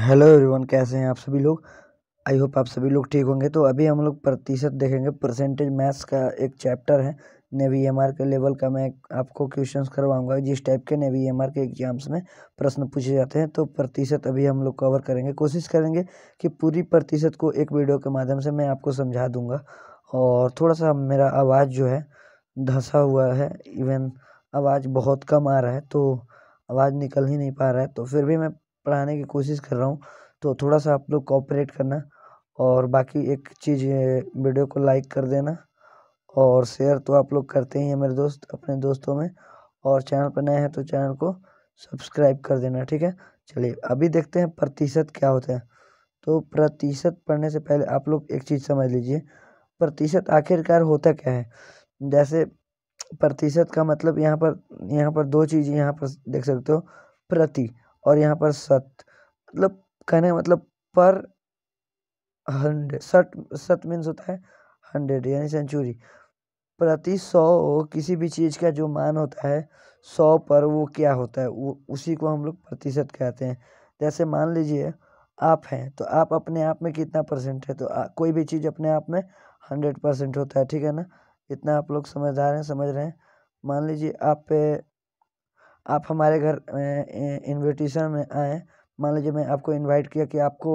hello everyone कैसे हैं आप सभी लोग आई होप आप सभी लोग ठीक होंगे तो अभी हम लोग प्रतिशत देखेंगे परसेंटेज मैथ्स का एक चैप्टर है नेवी एम के लेवल का मैं आपको क्वेश्चंस करवाऊंगा जिस टाइप के नेवी एम के एग्जाम्स में प्रश्न पूछे जाते हैं तो प्रतिशत अभी हम लोग कवर करेंगे कोशिश करेंगे कि पूरी प्रतिशत को एक वीडियो के माध्यम से मैं आपको समझा दूँगा और थोड़ा सा मेरा आवाज़ जो है धंसा हुआ है इवन आवाज़ बहुत कम आ रहा है तो आवाज़ निकल ही नहीं पा रहा है तो फिर भी मैं पढ़ाने की कोशिश कर रहा हूँ तो थोड़ा सा आप लोग कॉपरेट करना और बाकी एक चीज़ वीडियो को लाइक कर देना और शेयर तो आप लोग करते ही हैं मेरे दोस्त अपने दोस्तों में और चैनल पर नए हैं तो चैनल को सब्सक्राइब कर देना ठीक है चलिए अभी देखते हैं प्रतिशत क्या होता है तो प्रतिशत पढ़ने से पहले आप लोग एक चीज़ समझ लीजिए प्रतिशत आखिरकार होता क्या है जैसे प्रतिशत का मतलब यहाँ पर यहाँ पर दो चीज़ यहाँ पर देख सकते हो प्रति और यहाँ पर सत मतलब कहने का मतलब पर हंड्रेड सट सत मीन्स होता है हंड्रेड यानी सेंचुरी प्रति सौ किसी भी चीज़ का जो मान होता है सौ पर वो क्या होता है वो उसी को हम लोग प्रतिशत कहते हैं जैसे मान लीजिए आप हैं तो आप अपने आप में कितना परसेंट है तो आ, कोई भी चीज़ अपने आप में हंड्रेड परसेंट होता है ठीक है ना इतना आप लोग समझदार हैं समझ रहे हैं मान लीजिए आप पे आप हमारे घर इन्विटेशन में आए मान लीजिए मैं आपको इन्वाइट किया कि आपको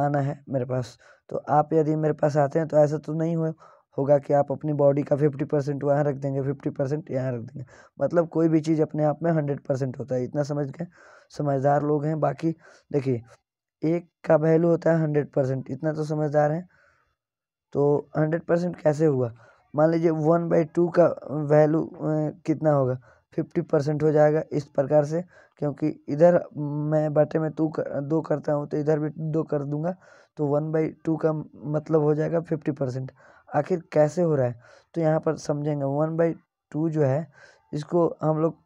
आना है मेरे पास तो आप यदि मेरे पास आते हैं तो ऐसा तो नहीं हो होगा कि आप अपनी बॉडी का फिफ्टी परसेंट वहाँ रख देंगे फिफ्टी परसेंट यहाँ रख देंगे मतलब कोई भी चीज़ अपने आप में हंड्रेड परसेंट होता है इतना समझ के समझदार लोग हैं बाकी देखिए एक का वैल्यू होता है हंड्रेड परसेंट इतना तो समझदार हैं तो हंड्रेड परसेंट कैसे हुआ मान लीजिए वन बाई टू का वैल्यू कितना होगा फिफ्टी परसेंट हो जाएगा इस प्रकार से क्योंकि इधर मैं बटे में टू कर दो करता हूँ तो इधर भी दो कर दूंगा तो वन बाई टू का मतलब हो जाएगा फिफ्टी परसेंट आखिर कैसे हो रहा है तो यहाँ पर समझेंगे वन बाई टू जो है इसको हम लोग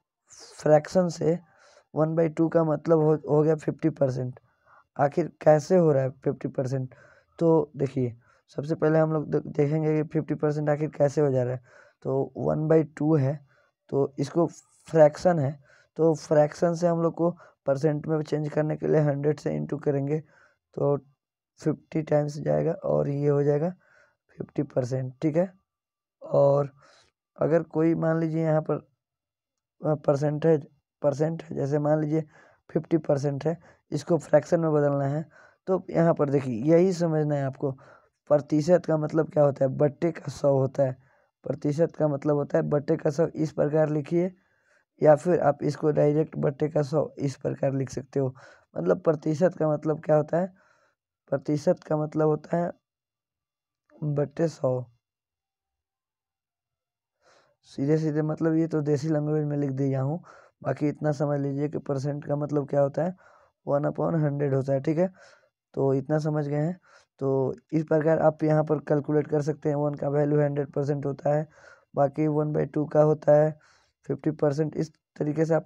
फ्रैक्शन से वन बाई टू का मतलब हो हो गया फिफ्टी परसेंट आखिर कैसे हो रहा है फिफ्टी परसेंट तो देखिए सबसे पहले हम लोग देखेंगे कि फिफ्टी परसेंट आखिर कैसे हो जा रहा है तो वन बाई टू है तो इसको फ्रैक्शन है तो फ्रैक्शन से हम लोग को परसेंट में चेंज करने के लिए हंड्रेड से इंटू करेंगे तो फिफ्टी टाइम्स जाएगा और ये हो जाएगा फिफ्टी परसेंट ठीक है और अगर कोई मान लीजिए यहाँ पर परसेंटेज परसेंट जैसे मान लीजिए फिफ्टी परसेंट है इसको फ्रैक्शन में बदलना है तो यहाँ पर देखिए यही समझना है आपको प्रतिशत का मतलब क्या होता है बट्टे का सौ होता है प्रतिशत का मतलब होता है बट्टे का सौ इस प्रकार लिखिए या फिर आप इसको डायरेक्ट बट्टे का सौ इस प्रकार लिख सकते हो मतलब प्रतिशत का मतलब क्या होता है प्रतिशत का मतलब होता है बट्टे सौ सीधे सीधे मतलब ये तो देसी लैंग्वेज में लिख दिया हूँ बाकी इतना समझ लीजिए कि परसेंट का मतलब क्या होता है वन अपॉन हंड्रेड होता है ठीक है तो इतना समझ गए हैं तो इस प्रकार आप यहाँ पर कैलकुलेट कर सकते हैं वन का वैल्यू हंड्रेड परसेंट होता है बाकी वन बाई टू का होता है फिफ्टी परसेंट इस तरीके से आप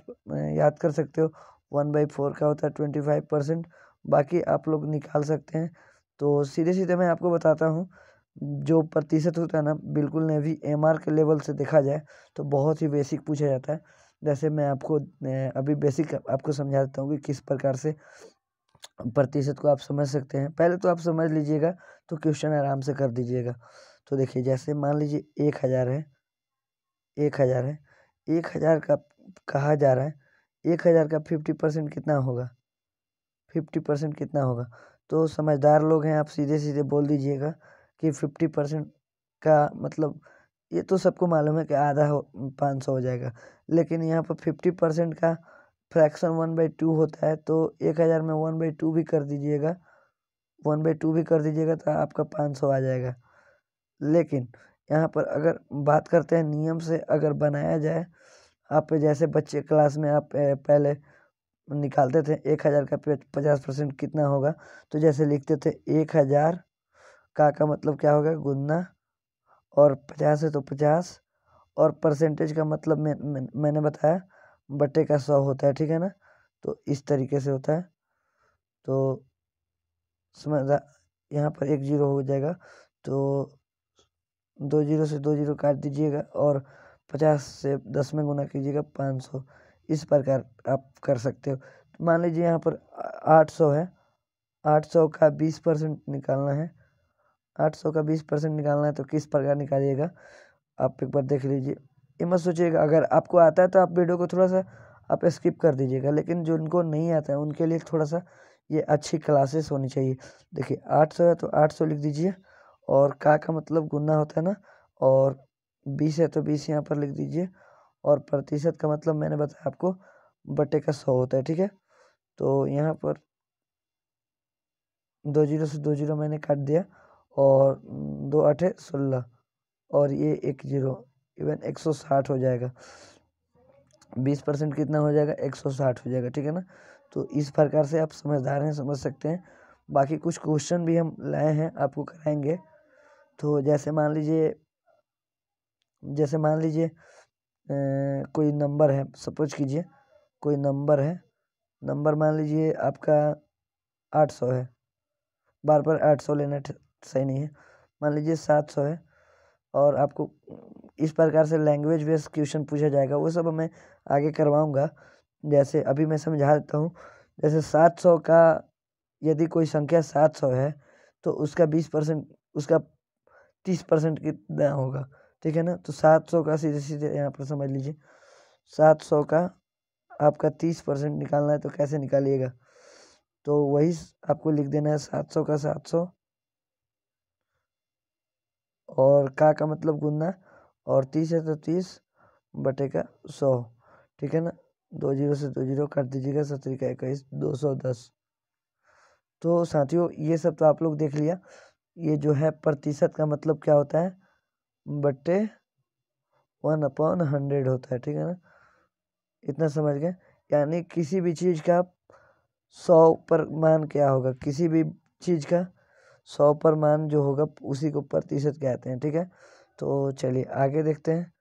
याद कर सकते हो वन बाई फोर का होता है ट्वेंटी फाइव परसेंट बाकी आप लोग निकाल सकते हैं तो सीधे सीधे मैं आपको बताता हूँ जो प्रतिशत होता है ना बिल्कुल नहीं भी एम के लेवल से देखा जाए तो बहुत ही बेसिक पूछा जाता है जैसे मैं आपको अभी बेसिक आपको समझा देता हूँ कि किस प्रकार से प्रतिशत को आप समझ सकते हैं पहले तो आप समझ लीजिएगा तो क्वेश्चन आराम से कर दीजिएगा तो देखिए जैसे मान लीजिए एक हज़ार है एक हज़ार है एक हज़ार का कहा जा रहा है एक हज़ार का फिफ्टी परसेंट कितना होगा फिफ्टी परसेंट कितना होगा तो समझदार लोग हैं आप सीधे सीधे बोल दीजिएगा कि फिफ्टी परसेंट का मतलब ये तो सबको मालूम है कि आधा हो पाँच सौ हो जाएगा लेकिन यहाँ पर फिफ्टी परसेंट का फ्रैक्शन वन बाई टू होता है तो एक हज़ार में वन बाई टू भी कर दीजिएगा वन बाई टू भी कर दीजिएगा तो आपका पाँच सौ आ जाएगा लेकिन यहाँ पर अगर बात करते हैं नियम से अगर बनाया जाए आप जैसे बच्चे क्लास में आप पहले निकालते थे एक हज़ार का पचास परसेंट कितना होगा तो जैसे लिखते थे एक हज़ार का का मतलब क्या होगा गुना और पचास है तो पचास और परसेंटेज का मतलब मैं मैंने बताया बटे का सौ होता है ठीक है ना तो इस तरीके से होता है तो समझ यहाँ पर एक जीरो हो जाएगा तो दो जीरो से दो जीरो काट दीजिएगा और पचास से दस में गुना कीजिएगा पाँच सौ इस प्रकार आप कर सकते हो तो मान लीजिए यहाँ पर आठ सौ है आठ सौ का बीस परसेंट निकालना है आठ सौ का बीस परसेंट निकालना है तो किस प्रकार निकालिएगा आप एक बार देख लीजिए ये मत सोचिएगा अगर आपको आता है तो आप वीडियो को थोड़ा सा आप स्किप कर दीजिएगा लेकिन जो उनको नहीं आता है उनके लिए थोड़ा सा ये अच्छी क्लासेस होनी चाहिए देखिए आठ सौ है तो आठ सौ लिख दीजिए और का का मतलब गुना होता है ना और बीस है तो बीस यहाँ पर लिख दीजिए और प्रतिशत का मतलब मैंने बताया आपको बटे का सौ होता है ठीक है तो यहाँ पर दो जीरो से दो जीरो मैंने काट दिया और दो अठे सोलह और ये एक जीरो इवन एक सौ साठ हो जाएगा बीस परसेंट कितना हो जाएगा एक सौ साठ हो जाएगा ठीक है ना तो इस प्रकार से आप समझदार हैं समझ सकते हैं बाकी कुछ क्वेश्चन भी हम लाए हैं आपको कराएंगे तो जैसे मान लीजिए जैसे मान लीजिए कोई नंबर है सपोज कीजिए कोई नंबर है नंबर मान लीजिए आपका आठ सौ है बार बार आठ सौ लेना सही नहीं है मान लीजिए सात सौ है और आपको इस प्रकार से लैंग्वेज बेस्ड क्वेश्चन पूछा जाएगा वो सब मैं आगे करवाऊँगा जैसे अभी मैं समझा देता हूँ जैसे सात सौ का यदि कोई संख्या सात सौ है तो उसका बीस परसेंट उसका तीस परसेंट कितना होगा ठीक है ना तो सात सौ का सीधे सीधे यहाँ पर समझ लीजिए सात सौ का आपका तीस परसेंट निकालना है तो कैसे निकालिएगा तो वही आपको लिख देना है सात सौ का सात सौ और का का मतलब गुना और तीस है तो तीस बटे का सौ ठीक है ना दो जीरो से दो जीरो काट दीजिएगा सत्र का इक्कीस दो सौ दस तो साथियों ये सब तो आप लोग देख लिया ये जो है प्रतिशत का मतलब क्या होता है बटे वन अपॉन हंड्रेड होता है ठीक है ना इतना समझ गए यानी किसी भी चीज़ का सौ पर मान क्या होगा किसी भी चीज़ का सौ पर मान जो होगा उसी को प्रतिशत कहते हैं ठीक है तो चलिए आगे देखते हैं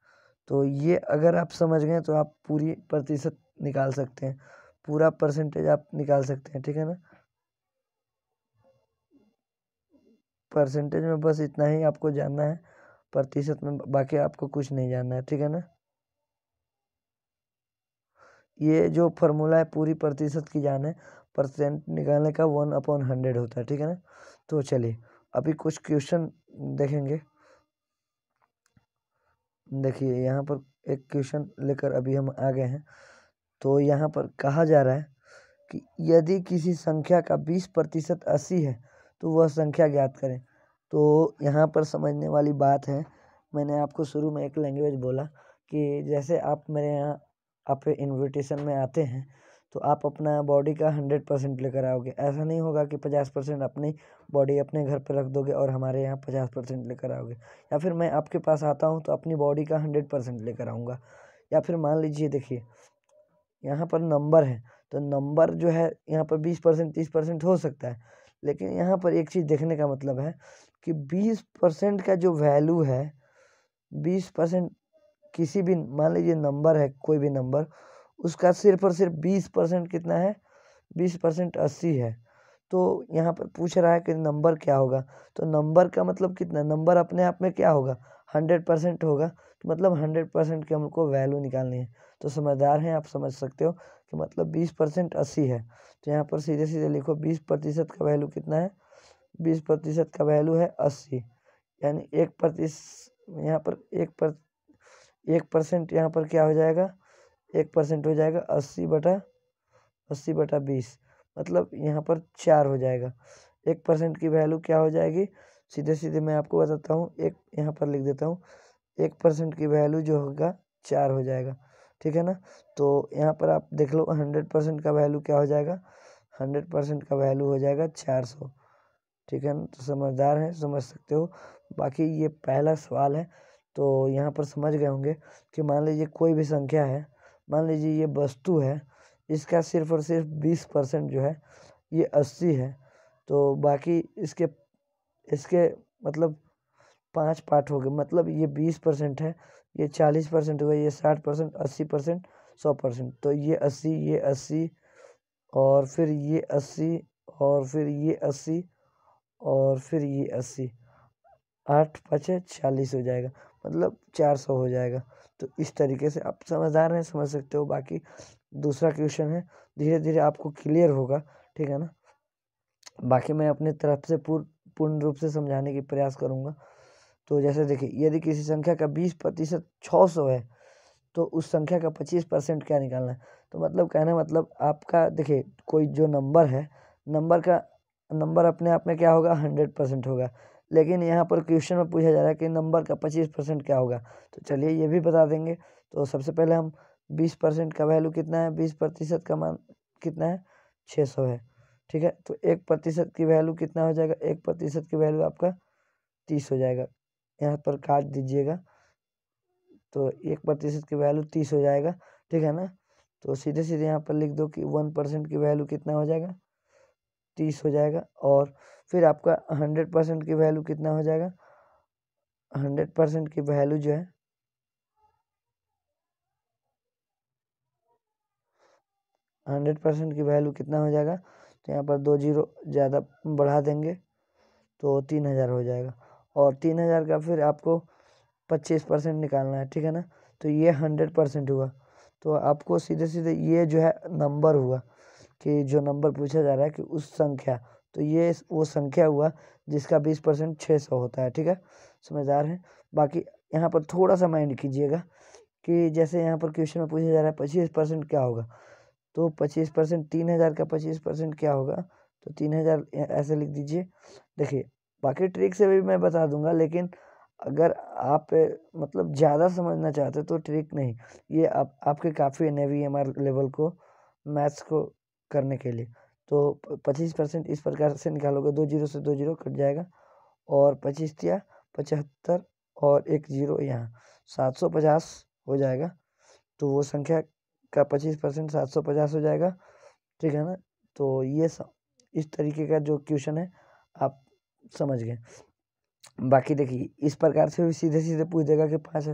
तो ये अगर आप समझ गए तो आप पूरी प्रतिशत निकाल सकते हैं पूरा परसेंटेज आप निकाल सकते हैं ठीक है ना परसेंटेज में बस इतना ही आपको जानना है प्रतिशत में बाकी आपको कुछ नहीं जानना है ठीक है ना ये जो फॉर्मूला है पूरी प्रतिशत की जान है परसेंट निकालने का वन अपॉन हंड्रेड होता है ठीक है ना तो चलिए अभी कुछ क्वेश्चन देखेंगे देखिए यहाँ पर एक क्वेश्चन लेकर अभी हम आ गए हैं तो यहाँ पर कहा जा रहा है कि यदि किसी संख्या का बीस प्रतिशत अस्सी है तो वह संख्या ज्ञात करें तो यहाँ पर समझने वाली बात है मैंने आपको शुरू में एक लैंग्वेज बोला कि जैसे आप मेरे यहाँ आप इन्विटेशन में आते हैं तो आप अपना बॉडी का हंड्रेड परसेंट लेकर आओगे ऐसा नहीं होगा कि पचास परसेंट अपनी बॉडी अपने घर पर रख दोगे और हमारे यहाँ पचास परसेंट लेकर आओगे या फिर मैं आपके पास आता हूँ तो अपनी बॉडी का हंड्रेड परसेंट लेकर आऊँगा या फिर मान लीजिए देखिए यहाँ पर नंबर है तो नंबर जो है यहाँ पर बीस परसेंट तीस परसेंट हो सकता है लेकिन यहाँ पर एक चीज़ देखने का मतलब है कि बीस परसेंट का जो वैल्यू है बीस परसेंट किसी भी मान लीजिए नंबर है कोई भी नंबर उसका सिर्फ और सिर्फ बीस परसेंट कितना है बीस परसेंट अस्सी है तो यहाँ पर पूछ रहा है कि नंबर क्या होगा तो नंबर का मतलब कितना नंबर अपने आप में क्या होगा हंड्रेड परसेंट होगा तो मतलब हंड्रेड परसेंट की हमको वैल्यू निकालनी है तो समझदार हैं आप समझ सकते हो कि मतलब बीस परसेंट अस्सी है तो यहाँ पर सीधे सीधे लिखो बीस प्रतिशत का वैल्यू कितना है बीस प्रतिशत का वैल्यू है अस्सी यानी एक प्रतिशत यहाँ पर एक पर एक परसेंट यहाँ पर क्या हो जाएगा एक परसेंट हो जाएगा अस्सी बटा अस्सी बटा बीस मतलब यहाँ पर चार हो जाएगा एक परसेंट की वैल्यू क्या हो जाएगी सीधे सीधे मैं आपको बताता हूँ एक यहाँ पर लिख देता हूँ एक परसेंट की वैल्यू जो होगा चार हो जाएगा ठीक है ना तो यहाँ पर आप देख लो हंड्रेड परसेंट का वैल्यू क्या हो जाएगा हंड्रेड परसेंट का वैल्यू हो जाएगा चार सौ ठीक है ना तो समझदार हैं समझ सकते हो बाकी ये पहला सवाल है तो यहाँ पर समझ गए होंगे कि मान लीजिए कोई भी संख्या है मान लीजिए ये वस्तु है इसका सिर्फ और सिर्फ बीस परसेंट जो है ये अस्सी है तो बाकी इसके इसके मतलब पाँच पार्ट हो गए मतलब ये बीस परसेंट है ये चालीस परसेंट हो गया ये साठ परसेंट अस्सी परसेंट सौ परसेंट तो ये अस्सी ये अस्सी और फिर ये अस्सी और फिर ये अस्सी और फिर ये अस्सी आठ पचे चालीस हो जाएगा मतलब चार सौ हो जाएगा तो इस तरीके से आप समझदार हैं समझ सकते हो बाकी दूसरा क्वेश्चन है धीरे धीरे आपको क्लियर होगा ठीक है ना बाकी मैं अपने तरफ से पूर पूर्ण रूप से समझाने की प्रयास करूँगा तो जैसे देखिए यदि किसी संख्या का बीस प्रतिशत छः सौ है तो उस संख्या का पच्चीस परसेंट क्या निकालना है तो मतलब कहना मतलब आपका देखिए कोई जो नंबर है नंबर का नंबर अपने आप में क्या होगा हंड्रेड परसेंट होगा लेकिन यहाँ पर क्वेश्चन में पूछा जा रहा है कि नंबर का पच्चीस परसेंट क्या होगा तो चलिए ये भी बता देंगे तो सबसे पहले हम बीस परसेंट का वैल्यू कितना है बीस प्रतिशत का मान कितना है छः सौ है ठीक है तो एक प्रतिशत की वैल्यू कितना हो जाएगा एक प्रतिशत की वैल्यू आपका तीस हो जाएगा यहाँ पर काट दीजिएगा तो एक प्रतिशत की वैल्यू तीस हो जाएगा ठीक है ना तो सीधे सीधे यहाँ पर लिख दो कि वन परसेंट की वैल्यू कितना हो जाएगा तीस हो जाएगा और फिर आपका हंड्रेड परसेंट की वैल्यू कितना हो जाएगा हंड्रेड परसेंट की वैल्यू जो है हंड्रेड परसेंट की वैल्यू कितना हो जाएगा तो यहाँ पर दो जीरो ज़्यादा बढ़ा देंगे तो तीन हज़ार हो जाएगा और तीन हज़ार का फिर आपको पच्चीस परसेंट निकालना है ठीक है ना तो ये हंड्रेड परसेंट हुआ तो आपको सीधे सीधे ये जो है नंबर हुआ कि जो नंबर पूछा जा रहा है कि उस संख्या तो ये वो संख्या हुआ जिसका बीस परसेंट छः सौ होता है ठीक है समझदार है बाकी यहाँ पर थोड़ा सा माइंड कीजिएगा कि जैसे यहाँ पर क्वेश्चन में पूछा जा रहा है पच्चीस परसेंट क्या होगा तो पच्चीस परसेंट तीन हज़ार का पच्चीस परसेंट क्या होगा तो तीन हज़ार ऐसे लिख दीजिए देखिए बाकी ट्रिक से भी मैं बता दूंगा लेकिन अगर आप मतलब ज़्यादा समझना चाहते तो ट्रिक नहीं ये आप आपके काफ़ी नेवी एम लेवल को मैथ्स को करने के लिए तो पच्चीस परसेंट इस प्रकार से निकालोगे दो जीरो से दो जीरो कट जाएगा और पच्चीस या पचहत्तर और एक जीरो यहाँ सात सौ पचास हो जाएगा तो वो संख्या का पच्चीस परसेंट सात सौ पचास हो जाएगा ठीक है ना तो ये सब इस तरीके का जो क्वेश्चन है आप समझ गए बाकी देखिए इस प्रकार से भी सीधे सीधे पूछ देगा कि पाँच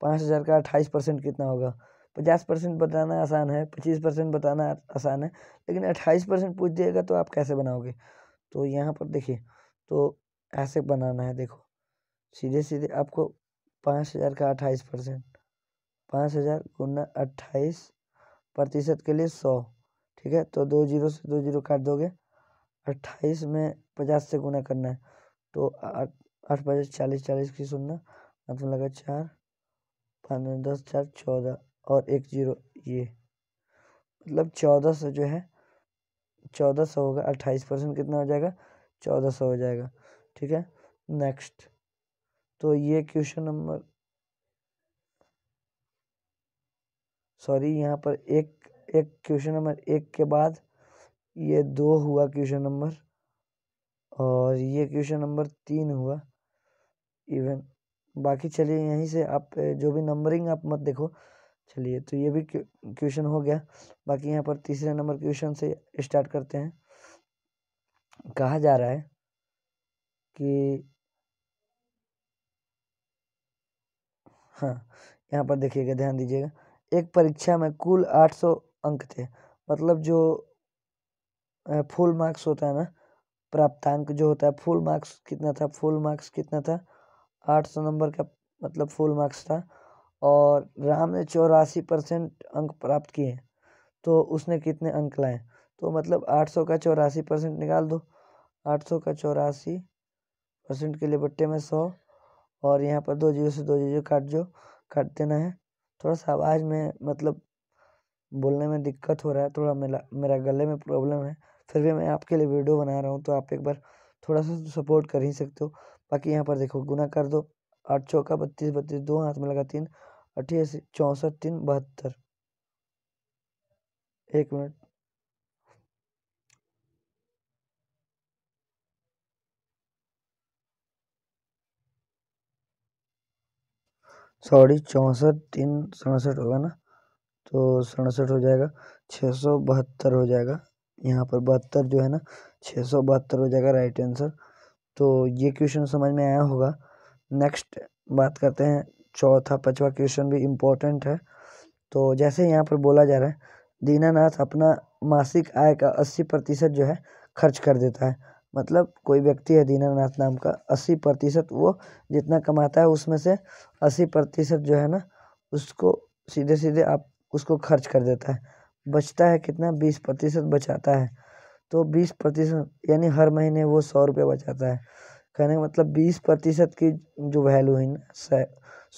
पाँच हज़ार का अट्ठाईस परसेंट कितना होगा पचास परसेंट बताना आसान है पच्चीस परसेंट बताना आसान है लेकिन अट्ठाईस परसेंट पूछ दिएगा तो आप कैसे बनाओगे तो यहाँ पर देखिए तो ऐसे बनाना है देखो सीधे सीधे आपको पाँच हज़ार का अट्ठाईस परसेंट पाँच हज़ार गुना अट्ठाईस प्रतिशत के लिए सौ ठीक है तो दो जीरो से दो जीरो काट दोगे अट्ठाईस में पचास से गुना करना है तो आठ आठ पचास चालीस चालीस की सुनना मतलब लगा चार पाँच दस चार चौदह और एक जीरो ये मतलब चौदह सौ जो है चौदह सौ होगा अट्ठाईस परसेंट कितना हो जाएगा चौदह सौ हो जाएगा ठीक है नेक्स्ट तो ये क्वेश्चन नंबर सॉरी यहाँ पर एक एक क्वेश्चन नंबर एक के बाद ये दो हुआ क्वेश्चन नंबर और ये क्वेश्चन नंबर तीन हुआ इवन बाकी चलिए यहीं से आप जो भी नंबरिंग आप मत देखो चलिए तो ये भी क्वेश्चन हो गया बाकी यहाँ पर तीसरे नंबर क्वेश्चन से स्टार्ट करते हैं कहा जा रहा है कि हाँ यहाँ पर देखिएगा ध्यान दीजिएगा एक परीक्षा में कुल आठ सौ अंक थे मतलब जो फुल मार्क्स होता है ना प्राप्तांक जो होता है फुल मार्क्स कितना था फुल मार्क्स कितना था आठ सौ नंबर का मतलब फुल मार्क्स था और राम ने चौरासी परसेंट अंक प्राप्त किए तो उसने कितने अंक लाए तो मतलब आठ सौ का चौरासी परसेंट निकाल दो आठ सौ का चौरासी परसेंट के लिए बट्टे में सौ और यहाँ पर दो जीरो से दो जीरो काट जो काट देना है थोड़ा सा आवाज़ में मतलब बोलने में दिक्कत हो रहा है थोड़ा मेरा मेरा गले में प्रॉब्लम है फिर भी मैं आपके लिए वीडियो बना रहा हूँ तो आप एक बार थोड़ा सा सपोर्ट कर ही सकते हो बाकी यहाँ पर देखो गुना कर दो आठ चौका बत्तीस बत्तीस दो हाथ में लगा तीन अट्ठासी चौंसठ तीन बहत्तर एक मिनट सॉरी चौंसठ तीन सड़सठ होगा ना तो सड़सठ हो जाएगा छः सौ बहत्तर हो जाएगा यहाँ पर बहत्तर जो है ना छः सौ बहत्तर हो जाएगा राइट आंसर तो ये क्वेश्चन समझ में आया होगा नेक्स्ट बात करते हैं चौथा पचवा क्वेश्चन भी इम्पोर्टेंट है तो जैसे यहाँ पर बोला जा रहा है दीनानाथ अपना मासिक आय का अस्सी प्रतिशत जो है खर्च कर देता है मतलब कोई व्यक्ति है दीनानाथ नाम का अस्सी प्रतिशत वो जितना कमाता है उसमें से अस्सी प्रतिशत जो है ना उसको सीधे सीधे आप उसको खर्च कर देता है बचता है कितना बीस प्रतिशत बचाता है तो बीस प्रतिशत यानी हर महीने वो सौ रुपये बचाता है कहने का मतलब बीस प्रतिशत की जो वैल्यू हुई ना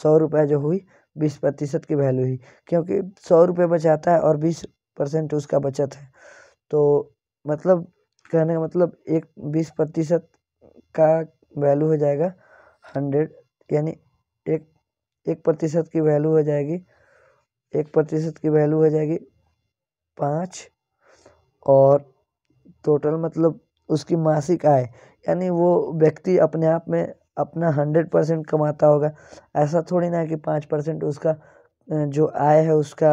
सौ रुपये जो हुई बीस प्रतिशत की वैल्यू हुई क्योंकि सौ रुपये बचाता है और बीस परसेंट उसका बचत है तो मतलब कहने का मतलब एक बीस प्रतिशत का वैल्यू हो जाएगा हंड्रेड यानी एक एक प्रतिशत की वैल्यू हो जाएगी एक प्रतिशत की वैल्यू हो जाएगी पाँच और टोटल मतलब उसकी मासिक आय यानी वो व्यक्ति अपने आप में अपना हंड्रेड परसेंट कमाता होगा ऐसा थोड़ी ना है कि पाँच परसेंट उसका जो आय है उसका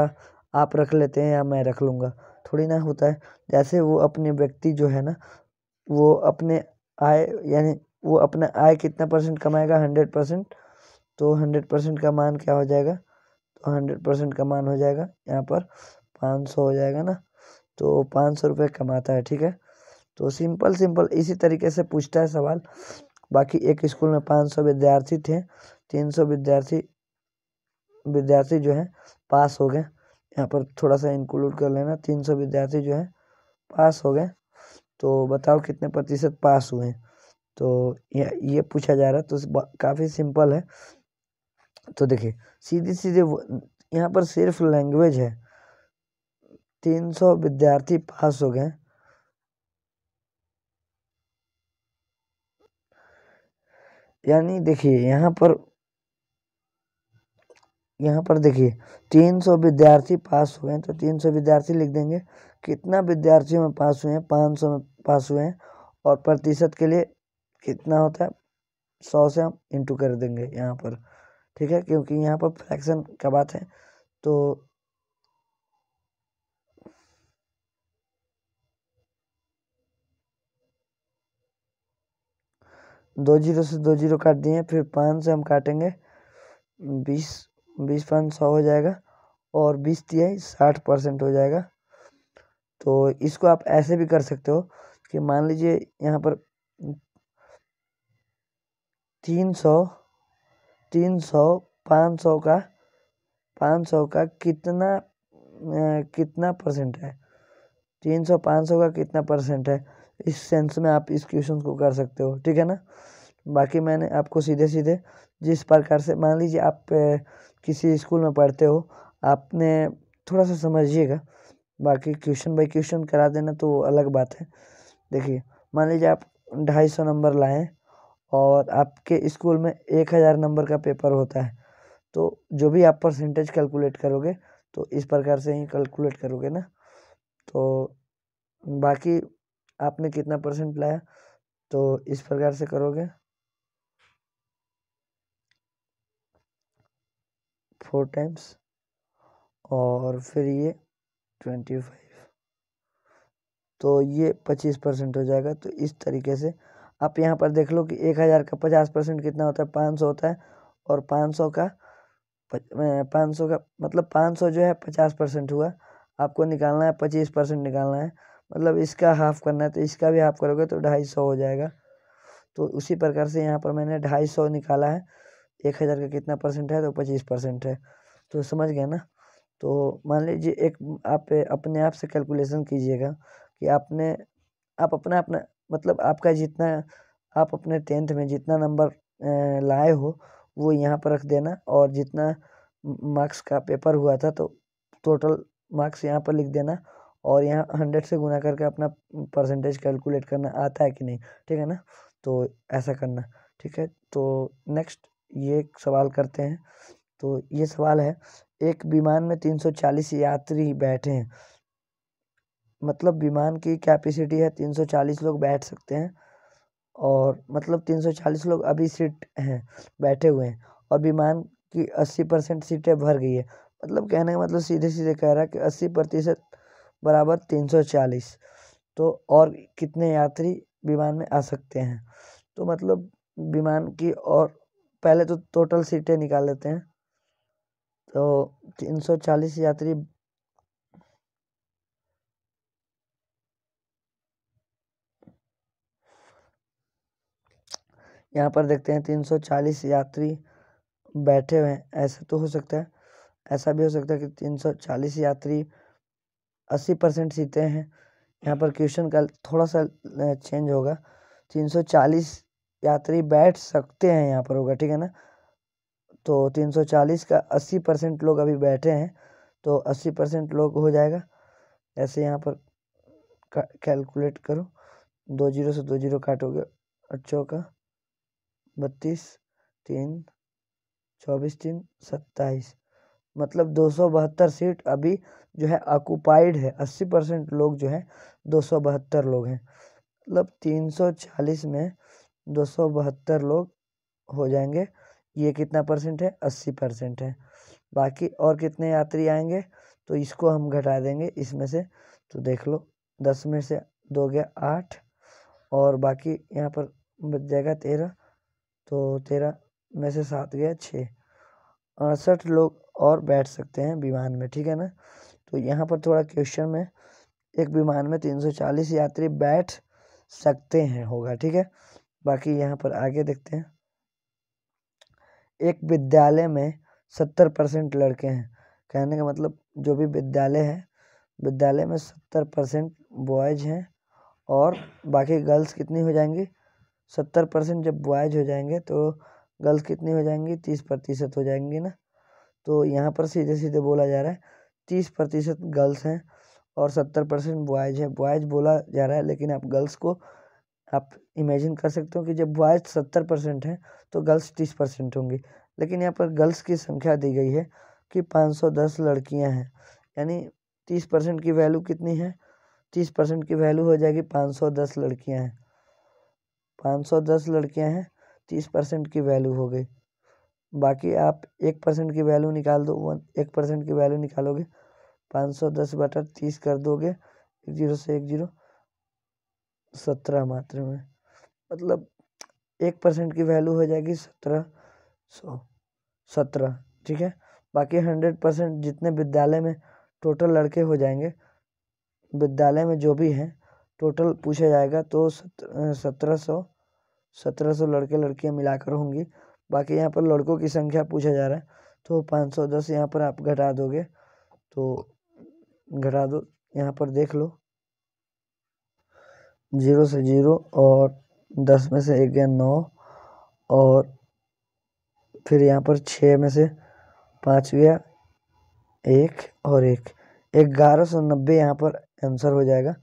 आप रख लेते हैं या मैं रख लूँगा थोड़ी ना होता है जैसे वो अपने व्यक्ति जो है ना वो अपने आय यानी वो अपना आय कितना परसेंट कमाएगा हंड्रेड परसेंट तो हंड्रेड परसेंट का मान क्या हो जाएगा तो हंड्रेड परसेंट का मान हो जाएगा यहाँ पर पाँच सौ हो जाएगा ना तो पाँच सौ रुपये कमाता है ठीक है तो सिंपल सिंपल इसी तरीके से पूछता है सवाल बाकी एक स्कूल में पाँच सौ विद्यार्थी थे तीन सौ विद्यार्थी विद्यार्थी जो है पास हो गए यहाँ पर थोड़ा सा इंक्लूड कर लेना तीन सौ विद्यार्थी जो है पास हो गए तो बताओ कितने प्रतिशत पास हुए तो ये ये पूछा जा रहा है तो काफ़ी सिंपल है तो देखिए सीधे सीधे यहाँ पर सिर्फ लैंग्वेज है तीन सौ विद्यार्थी पास हो गए यानी देखिए यहाँ पर यहाँ पर देखिए तीन सौ विद्यार्थी पास हुए हैं तो तीन सौ विद्यार्थी लिख देंगे कितना विद्यार्थियों में पास हुए हैं पाँच सौ में पास हुए हैं और प्रतिशत के लिए कितना होता है सौ से हम इंटू कर देंगे यहाँ पर ठीक है क्योंकि यहाँ पर फ्रैक्शन का बात है तो दो जीरो से दो जीरो काट दिए फिर पाँच से हम काटेंगे बीस बीस पाँच सौ हो जाएगा और बीस दिए साठ परसेंट हो जाएगा तो इसको आप ऐसे भी कर सकते हो कि मान लीजिए यहाँ पर तीन सौ तीन सौ पाँच सौ का पाँच सौ का कितना कितना परसेंट है तीन सौ पाँच सौ का कितना परसेंट है इस सेंस में आप इस क्वेश्चन को कर सकते हो ठीक है ना बाकी मैंने आपको सीधे सीधे जिस प्रकार से मान लीजिए आप किसी स्कूल में पढ़ते हो आपने थोड़ा सा समझिएगा बाकी क्वेश्चन बाई क्वेश्चन करा देना तो वो अलग बात है देखिए मान लीजिए आप ढाई सौ नंबर लाएँ और आपके स्कूल में एक हज़ार नंबर का पेपर होता है तो जो भी आप परसेंटेज कैलकुलेट करोगे तो इस प्रकार से ही कैलकुलेट करोगे ना तो बाकी आपने कितना परसेंट लाया तो इस प्रकार से करोगे फोर टाइम्स और फिर ये ट्वेंटी फाइव तो ये पच्चीस परसेंट हो जाएगा तो इस तरीके से आप यहाँ पर देख लो कि एक हज़ार का पचास परसेंट कितना होता है पाँच सौ होता है और पाँच सौ का पाँच सौ का मतलब पाँच सौ जो है पचास परसेंट हुआ आपको निकालना है पच्चीस परसेंट निकालना है मतलब इसका हाफ़ करना है तो इसका भी हाफ़ करोगे तो ढाई सौ हो जाएगा तो उसी प्रकार से यहाँ पर मैंने ढाई सौ निकाला है एक हज़ार का कितना परसेंट है तो पच्चीस परसेंट है तो समझ गए ना तो मान लीजिए एक आप अपने आप से कैलकुलेशन कीजिएगा कि आपने आप अपना अपना मतलब आपका जितना आप अपने टेंथ में जितना नंबर लाए हो वो यहाँ पर रख देना और जितना मार्क्स का पेपर हुआ था तो टोटल मार्क्स यहाँ पर लिख देना और यहाँ हंड्रेड से गुना करके अपना परसेंटेज कैलकुलेट करना आता है कि नहीं ठीक है ना तो ऐसा करना ठीक है तो नेक्स्ट ये सवाल करते हैं तो ये सवाल है एक विमान में तीन सौ चालीस यात्री बैठे हैं मतलब विमान की कैपेसिटी है तीन सौ चालीस लोग बैठ सकते हैं और मतलब तीन सौ चालीस लोग अभी सीट हैं बैठे हुए हैं और विमान की अस्सी परसेंट सीटें भर गई है मतलब कहने का मतलब सीधे सीधे कह रहा है कि अस्सी प्रतिशत बराबर तीन सौ चालीस तो और कितने यात्री विमान में आ सकते हैं तो मतलब विमान की और पहले तो टोटल सीटें निकाल लेते हैं तो तीन सौ चालीस यात्री यहाँ पर देखते हैं तीन सौ चालीस यात्री बैठे हुए हैं ऐसा तो हो सकता है ऐसा भी हो सकता है कि तीन सौ चालीस यात्री अस्सी परसेंट सीते हैं यहाँ पर क्वेश्चन का थोड़ा सा चेंज होगा तीन सौ चालीस यात्री बैठ सकते हैं यहाँ पर होगा ठीक है ना तो तीन सौ चालीस का अस्सी परसेंट लोग अभी बैठे हैं तो अस्सी परसेंट लोग हो जाएगा ऐसे यहाँ पर कैलकुलेट करो दो जीरो से दो जीरो काटोगे अट्ठो का बत्तीस तीन चौबीस तीन सत्ताईस मतलब दो सौ बहत्तर सीट अभी जो है आकुपाइड है अस्सी परसेंट लोग जो है दो सौ बहत्तर लोग हैं मतलब तीन सौ चालीस में दो सौ बहत्तर लोग हो जाएंगे ये कितना परसेंट है अस्सी परसेंट है बाकी और कितने यात्री आएंगे तो इसको हम घटा देंगे इसमें से तो देख लो दस में से दो गया आठ और बाकी यहाँ पर बच जाएगा तेरह तो तेरह में से सात गया छः अड़सठ लोग और बैठ सकते हैं विमान में ठीक है ना तो यहाँ पर थोड़ा क्वेश्चन में एक विमान में तीन सौ चालीस यात्री बैठ सकते हैं होगा ठीक है बाकी यहाँ पर आगे देखते हैं एक विद्यालय में सत्तर परसेंट लड़के हैं कहने का मतलब जो भी विद्यालय है विद्यालय में सत्तर परसेंट बॉयज हैं और बाकी गर्ल्स कितनी हो जाएंगी सत्तर परसेंट जब बॉयज हो जाएंगे तो गर्ल्स कितनी हो जाएंगी तीस प्रतिशत हो जाएंगी ना तो यहाँ पर सीधे सीधे बोला जा रहा है तीस प्रतिशत गर्ल्स हैं और सत्तर परसेंट बॉयज है बॉयज बोला जा रहा है लेकिन आप गर्ल्स को आप इमेजिन कर सकते हो कि जब बॉयज सत्तर परसेंट हैं तो गर्ल्स तीस परसेंट होंगी लेकिन यहाँ पर गर्ल्स की संख्या दी गई है कि पाँच सौ दस लड़कियाँ हैं यानी तीस परसेंट की वैल्यू कितनी है तीस परसेंट की वैल्यू हो जाएगी पाँच सौ दस लड़कियाँ हैं पाँच सौ दस लड़कियाँ हैं तीस परसेंट की वैल्यू हो गई बाकी आप एक परसेंट की वैल्यू निकाल दो वन एक परसेंट की वैल्यू निकालोगे पाँच सौ दस बटा तीस कर दोगे एक जीरो से एक जीरो सत्रह मात्र में मतलब एक परसेंट की वैल्यू हो जाएगी सत्रह सौ सत्रह ठीक है बाकी हंड्रेड परसेंट जितने विद्यालय में टोटल लड़के हो जाएंगे विद्यालय में जो भी हैं टोटल पूछा जाएगा तो सत्रह सौ सत्रह सौ लड़के लड़कियां मिलाकर होंगी बाकी यहाँ पर लड़कों की संख्या पूछा जा रहा है तो पाँच सौ दस यहाँ पर आप घटा दोगे तो घटा दो यहाँ पर देख लो जीरो से जीरो और दस में से एक गया नौ और फिर यहाँ पर छः में से पाँच गया एक और एक ग्यारह सौ नब्बे यहाँ पर आंसर हो जाएगा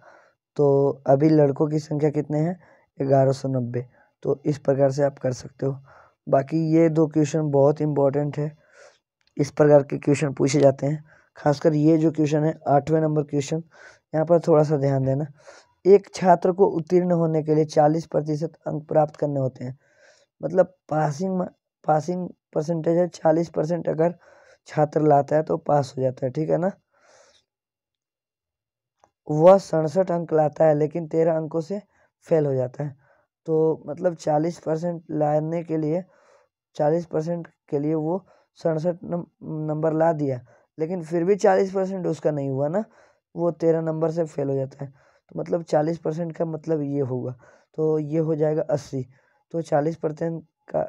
तो अभी लड़कों की संख्या कितने हैं ग्यारह सौ नब्बे तो इस प्रकार से आप कर सकते हो बाकी ये दो क्वेश्चन बहुत इंपॉर्टेंट है इस प्रकार के क्वेश्चन पूछे जाते हैं खासकर ये जो क्वेश्चन है आठवें नंबर क्वेश्चन यहाँ पर थोड़ा सा ध्यान देना एक छात्र को उत्तीर्ण होने के लिए चालीस प्रतिशत अंक प्राप्त करने होते हैं मतलब पासिंग पासिंग परसेंटेज है चालीस परसेंट अगर छात्र लाता है तो पास हो जाता है ठीक है ना वह सड़सठ अंक लाता है लेकिन तेरह अंकों से फेल हो जाता है तो मतलब चालीस परसेंट लाने के लिए चालीस परसेंट के लिए वो सड़सठ नंबर ला दिया लेकिन फिर भी चालीस परसेंट उसका नहीं हुआ ना वो तेरह नंबर से फेल हो जाता है तो मतलब चालीस परसेंट का मतलब ये होगा तो ये हो जाएगा अस्सी तो चालीस परसेंट का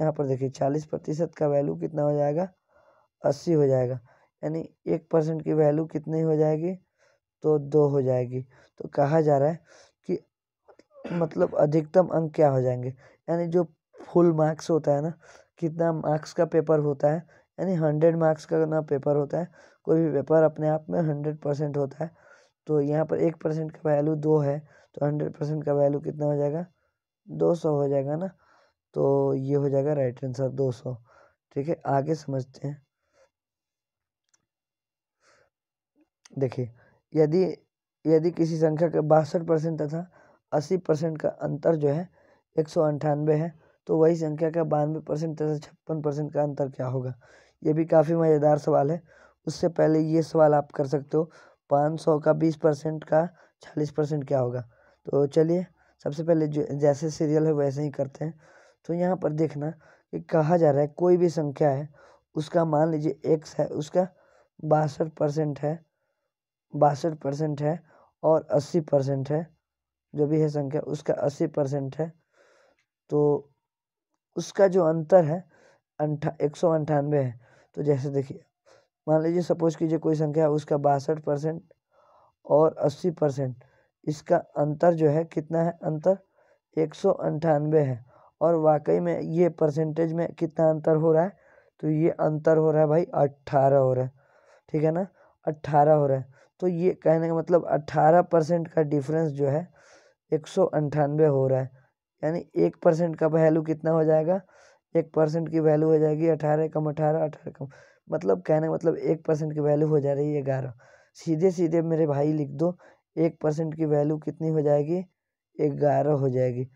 यहाँ पर देखिए चालीस प्रतिशत का वैल्यू कितना हो जाएगा अस्सी हो जाएगा यानी एक परसेंट की वैल्यू कितनी हो जाएगी तो दो हो जाएगी तो कहा जा रहा है मतलब अधिकतम अंक क्या हो जाएंगे यानी जो फुल मार्क्स होता है ना कितना मार्क्स का पेपर होता है यानी हंड्रेड मार्क्स का ना पेपर होता है कोई भी पेपर अपने आप में हंड्रेड परसेंट होता है तो यहाँ पर एक परसेंट का वैल्यू दो है तो हंड्रेड परसेंट का वैल्यू कितना हो जाएगा दो सौ हो जाएगा ना तो ये हो जाएगा राइट आंसर दो सौ ठीक है आगे समझते हैं देखिए यदि यदि किसी संख्या का बासठ परसेंट तथा अस्सी परसेंट का अंतर जो है एक सौ अंठानवे है तो वही संख्या का बानवे परसेंट तथा छप्पन परसेंट का अंतर क्या होगा ये भी काफ़ी मज़ेदार सवाल है उससे पहले ये सवाल आप कर सकते हो पाँच सौ का बीस परसेंट का चालीस परसेंट क्या होगा तो चलिए सबसे पहले जो जैसे सीरियल है वैसे ही करते हैं तो यहाँ पर देखना कि कहा जा रहा है कोई भी संख्या है उसका मान लीजिए एक्स है उसका बासठ परसेंट है बासठ परसेंट है और अस्सी परसेंट है जो भी है संख्या उसका अस्सी परसेंट है तो उसका जो अंतर है अंठा एक सौ अंठानवे है तो जैसे देखिए मान लीजिए सपोज कीजिए कोई संख्या है उसका बासठ परसेंट और अस्सी परसेंट इसका अंतर जो है कितना है अंतर एक सौ अंठानवे है और वाकई में ये परसेंटेज में कितना अंतर हो रहा है तो ये अंतर हो रहा है भाई अट्ठारह हो रहा है ठीक है ना अट्ठारह हो रहा है तो ये कहने का मतलब अट्ठारह परसेंट का डिफरेंस जो है एक सौ अंठानवे हो रहा है यानी एक परसेंट का वैल्यू कितना हो जाएगा एक परसेंट की वैल्यू हो जाएगी अठारह कम अठारह अठारह कम मतलब कहने का मतलब एक परसेंट की वैल्यू हो जा रही है ग्यारह सीधे सीधे मेरे भाई लिख दो एक परसेंट की वैल्यू कितनी हो जाएगी ग्यारह हो जाएगी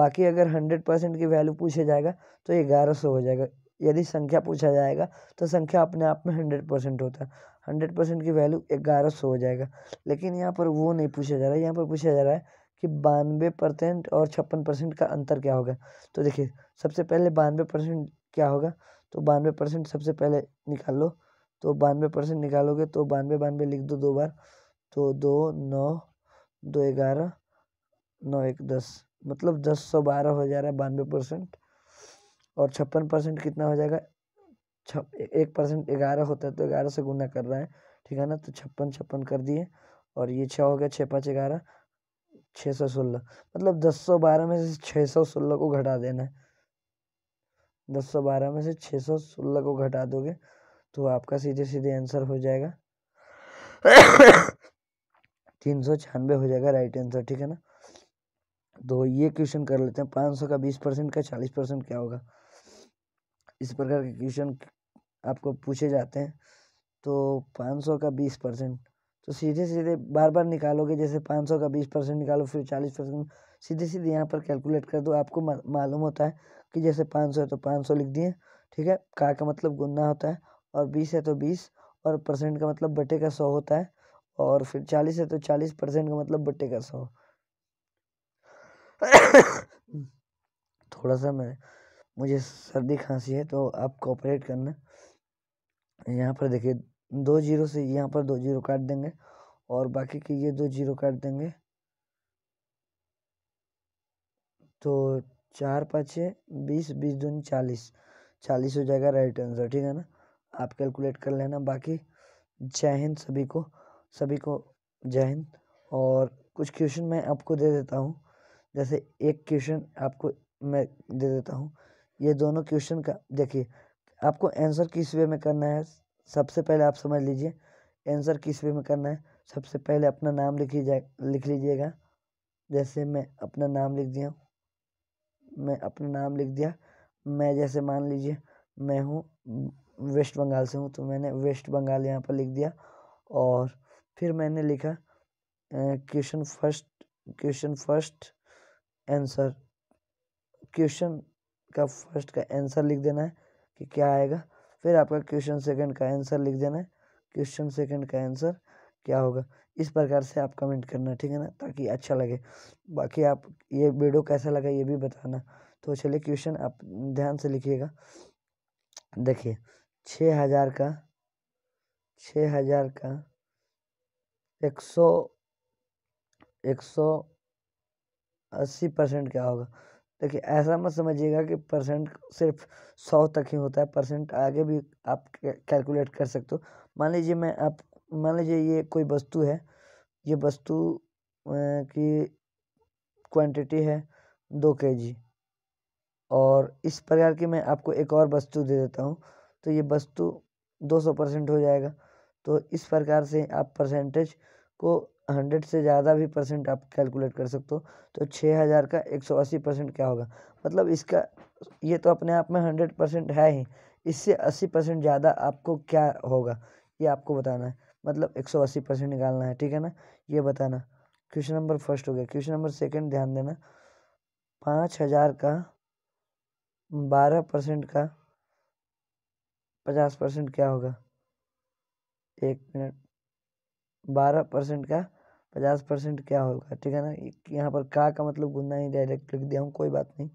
बाकी अगर हंड्रेड परसेंट की वैल्यू पूछा जाएगा तो ग्यारह सौ हो जाएगा यदि संख्या पूछा जाएगा तो संख्या अपने आप में हंड्रेड परसेंट होता है हंड्रेड परसेंट की वैल्यू ग्यारह सौ हो जाएगा लेकिन यहाँ पर वो नहीं पूछा जा रहा है यहाँ पर पूछा जा रहा है कि बानवे परसेंट और छप्पन परसेंट का अंतर क्या होगा तो देखिए सबसे पहले बानवे परसेंट क्या होगा तो बानवे परसेंट सबसे पहले निकाल लो तो बानवे परसेंट निकालोगे तो बानवे बानवे लिख दो दो बार तो दो नौ दो ग्यारह नौ एक दस मतलब दस सौ बारह हो जा रहा है बानवे परसेंट और छप्पन परसेंट कितना हो जाएगा छप एक परसेंट ग्यारह होता है तो ग्यारह से गुना कर रहा है ठीक है ना तो छप्पन छप्पन कर दिए और ये छः हो गया छः पाँच ग्यारह छः सौ सोलह मतलब दस सौ बारह में से छः सौ सोलह को घटा देना है दस सौ बारह में से छः सौ सोलह को घटा दोगे तो आपका सीधे सीधे आंसर हो जाएगा तीन सौ छियानवे हो जाएगा राइट आंसर ठीक है ना तो ये क्वेश्चन कर लेते हैं पाँच सौ का बीस परसेंट का चालीस परसेंट क्या होगा इस प्रकार के क्वेश्चन आपको पूछे जाते हैं तो पाँच सौ का बीस परसेंट तो सीधे सीधे बार बार निकालोगे जैसे पाँच सौ का बीस परसेंट निकालो फिर चालीस परसेंट सीधे सीधे यहाँ पर कैलकुलेट कर दो आपको मालूम होता है कि जैसे पाँच सौ है तो पाँच सौ लिख दिए ठीक है का का मतलब गुना होता है और बीस है तो बीस और परसेंट का मतलब बटे का सौ होता है और फिर चालीस है तो चालीस परसेंट का मतलब बटे का सौ थोड़ा सा मैं मुझे सर्दी खांसी है तो आप कोऑपरेट करना यहाँ पर देखिए दो जीरो से यहाँ पर दो जीरो काट देंगे और बाकी के ये दो जीरो काट देंगे तो चार पाँच बीस बीस दून चालीस चालीस हो जाएगा राइट आंसर ठीक है ना आप कैलकुलेट कर लेना बाकी जय हिंद सभी को सभी को जय हिंद और कुछ क्वेश्चन मैं आपको दे देता हूँ जैसे एक क्वेश्चन आपको मैं दे देता हूँ ये दोनों क्वेश्चन का देखिए आपको आंसर किस वे में करना है सबसे पहले आप समझ लीजिए आंसर किस वे में करना है सबसे पहले अपना नाम लिखी जाए लिख लीजिएगा जैसे मैं अपना नाम लिख दिया मैं अपना नाम लिख दिया मैं जैसे मान लीजिए मैं हूँ वेस्ट बंगाल से हूँ तो मैंने वेस्ट बंगाल यहाँ पर लिख दिया और फिर मैंने लिखा question first question first answer question का फर्स्ट का आंसर लिख देना है कि क्या आएगा फिर आपका क्वेश्चन सेकंड का आंसर लिख देना है क्वेश्चन सेकंड का आंसर क्या होगा इस प्रकार से आप कमेंट करना ठीक है ना ताकि अच्छा लगे बाकी आप ये वीडियो कैसा लगा ये भी बताना तो चलिए क्वेश्चन आप ध्यान से लिखिएगा देखिए छः हज़ार का छः हज़ार का एक सौ एक सौ अस्सी परसेंट क्या होगा देखिए ऐसा मत समझिएगा कि परसेंट सिर्फ सौ तक ही होता है परसेंट आगे भी आप कैलकुलेट कर सकते हो मान लीजिए मैं आप मान लीजिए ये कोई वस्तु है ये वस्तु की क्वांटिटी है दो के जी और इस प्रकार की मैं आपको एक और वस्तु दे देता हूँ तो ये वस्तु दो सौ परसेंट हो जाएगा तो इस प्रकार से आप परसेंटेज को हंड्रेड से ज़्यादा भी परसेंट आप कैलकुलेट कर सकते हो तो छः हज़ार का एक सौ अस्सी परसेंट क्या होगा मतलब इसका ये तो अपने आप में हंड्रेड परसेंट है ही इससे अस्सी परसेंट ज़्यादा आपको क्या होगा ये आपको बताना है मतलब एक सौ अस्सी परसेंट निकालना है ठीक है ना ये बताना क्वेश्चन नंबर फर्स्ट हो गया क्वेश्चन नंबर सेकेंड ध्यान देना पाँच हज़ार का बारह परसेंट का पचास परसेंट क्या होगा एक मिनट बारह परसेंट का पचास परसेंट क्या होगा ठीक है ना यहाँ पर का का मतलब गुना ही डायरेक्ट लिख दिया हूँ कोई बात नहीं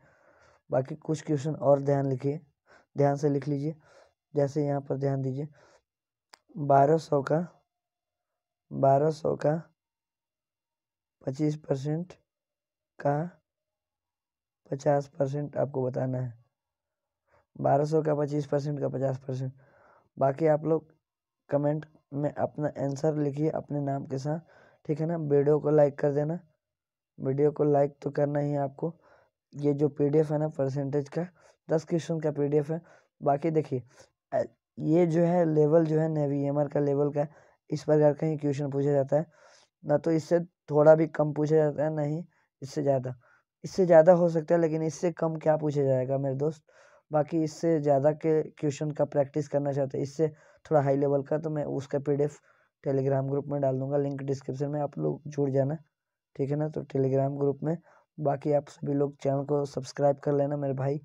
बाकी कुछ क्वेश्चन और ध्यान लिखिए ध्यान से लिख लीजिए जैसे यहाँ पर ध्यान दीजिए बारह सौ का बारह सौ का पच्चीस परसेंट का पचास परसेंट आपको बताना है बारह सौ का पच्चीस परसेंट का पचास परसेंट बाकी आप लोग कमेंट में अपना आंसर लिखिए अपने नाम के साथ ठीक है ना वीडियो को लाइक कर देना वीडियो को लाइक तो करना ही है आपको ये जो पीडीएफ है ना परसेंटेज का दस क्वेश्चन का पीडीएफ है बाकी देखिए ये जो है लेवल जो है नेवी एम का लेवल का इस प्रकार का ही क्वेश्चन पूछा जाता है ना तो इससे थोड़ा भी कम पूछा जाता है नहीं इससे ज़्यादा इससे ज़्यादा हो सकता है लेकिन इससे कम क्या पूछा जाएगा मेरे दोस्त बाकी इससे ज़्यादा के क्वेश्चन का प्रैक्टिस करना चाहते हैं इससे थोड़ा हाई लेवल का तो मैं उसका पीडीएफ टेलीग्राम ग्रुप में डाल दूंगा लिंक डिस्क्रिप्शन में आप लोग जुड़ जाना ठीक है ना तो टेलीग्राम ग्रुप में बाकी आप सभी लोग चैनल को सब्सक्राइब कर लेना मेरे भाई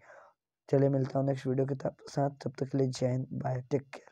चलिए मिलता हूँ नेक्स्ट वीडियो के साथ तब तक के लिए जय हिंद बाय टेक केयर